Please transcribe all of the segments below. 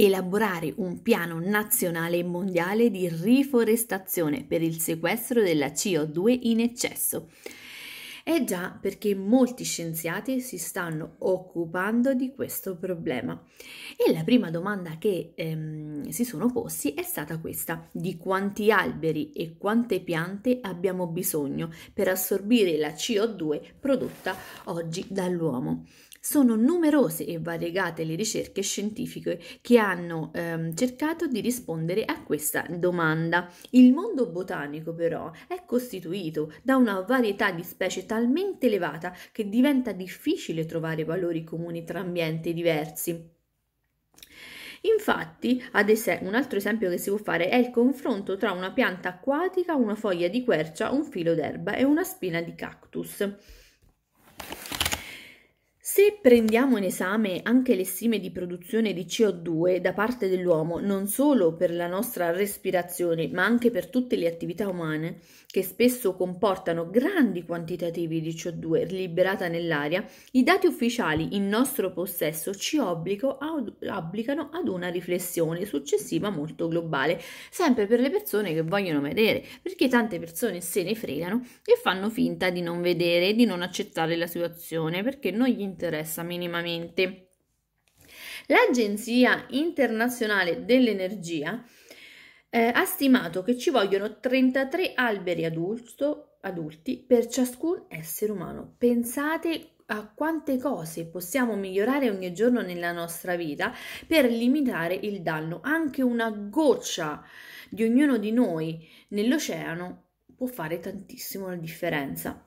elaborare un piano nazionale e mondiale di riforestazione per il sequestro della CO2 in eccesso. È eh già, perché molti scienziati si stanno occupando di questo problema. E la prima domanda che ehm, si sono posti è stata questa: di quanti alberi e quante piante abbiamo bisogno per assorbire la CO2 prodotta oggi dall'uomo? Sono numerose e variegate le ricerche scientifiche che hanno ehm, cercato di rispondere a questa domanda. Il mondo botanico però è costituito da una varietà di specie talmente elevata che diventa difficile trovare valori comuni tra ambienti diversi. Infatti, es- un altro esempio che si può fare è il confronto tra una pianta acquatica, una foglia di quercia, un filo d'erba e una spina di cactus. Se prendiamo in esame anche le stime di produzione di CO2 da parte dell'uomo, non solo per la nostra respirazione, ma anche per tutte le attività umane, che spesso comportano grandi quantitativi di CO2 liberata nell'aria, i dati ufficiali in nostro possesso ci obbligano ad una riflessione successiva molto globale, sempre per le persone che vogliono vedere, perché tante persone se ne fregano e fanno finta di non vedere, di non accettare la situazione, perché non gli interessa interessa minimamente. L'Agenzia internazionale dell'energia eh, ha stimato che ci vogliono 33 alberi adulto, adulti per ciascun essere umano. Pensate a quante cose possiamo migliorare ogni giorno nella nostra vita per limitare il danno. Anche una goccia di ognuno di noi nell'oceano può fare tantissimo la differenza.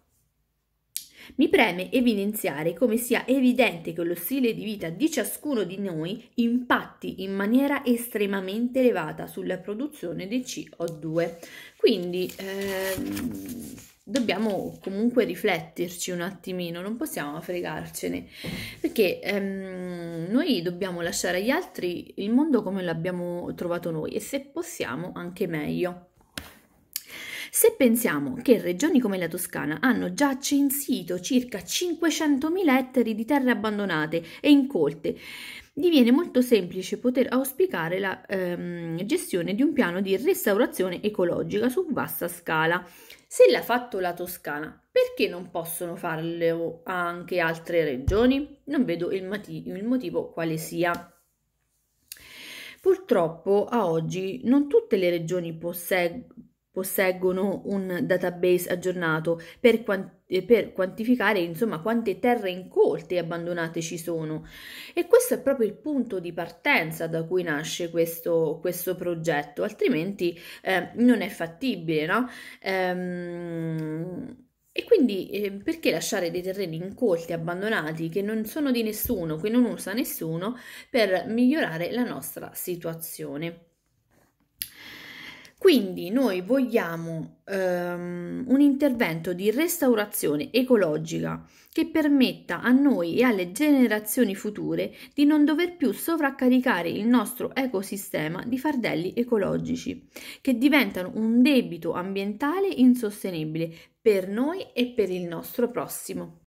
Mi preme evidenziare come sia evidente che lo stile di vita di ciascuno di noi impatti in maniera estremamente elevata sulla produzione di CO2. Quindi ehm, dobbiamo comunque rifletterci un attimino, non possiamo fregarcene, perché ehm, noi dobbiamo lasciare agli altri il mondo come l'abbiamo trovato noi e se possiamo anche meglio. Se pensiamo che regioni come la Toscana hanno già censito circa 500.000 ettari di terre abbandonate e incolte, diviene molto semplice poter auspicare la ehm, gestione di un piano di restaurazione ecologica su vasta scala. Se l'ha fatto la Toscana, perché non possono farlo anche altre regioni? Non vedo il, mati- il motivo quale sia. Purtroppo a oggi non tutte le regioni posseg- posseggono un database aggiornato per, quanti- eh, per, quantificare insomma quante terre incolte e abbandonate ci sono e questo è proprio il punto di partenza da cui nasce questo, questo progetto altrimenti eh, non è fattibile no? Ehm... E quindi eh, perché lasciare dei terreni incolti, abbandonati, che non sono di nessuno, che non usa nessuno, per migliorare la nostra situazione? Quindi noi vogliamo ehm, un intervento di restaurazione ecologica che permetta a noi e alle generazioni future di non dover più sovraccaricare il nostro ecosistema di fardelli ecologici, che diventano un debito ambientale insostenibile per noi e per il nostro prossimo.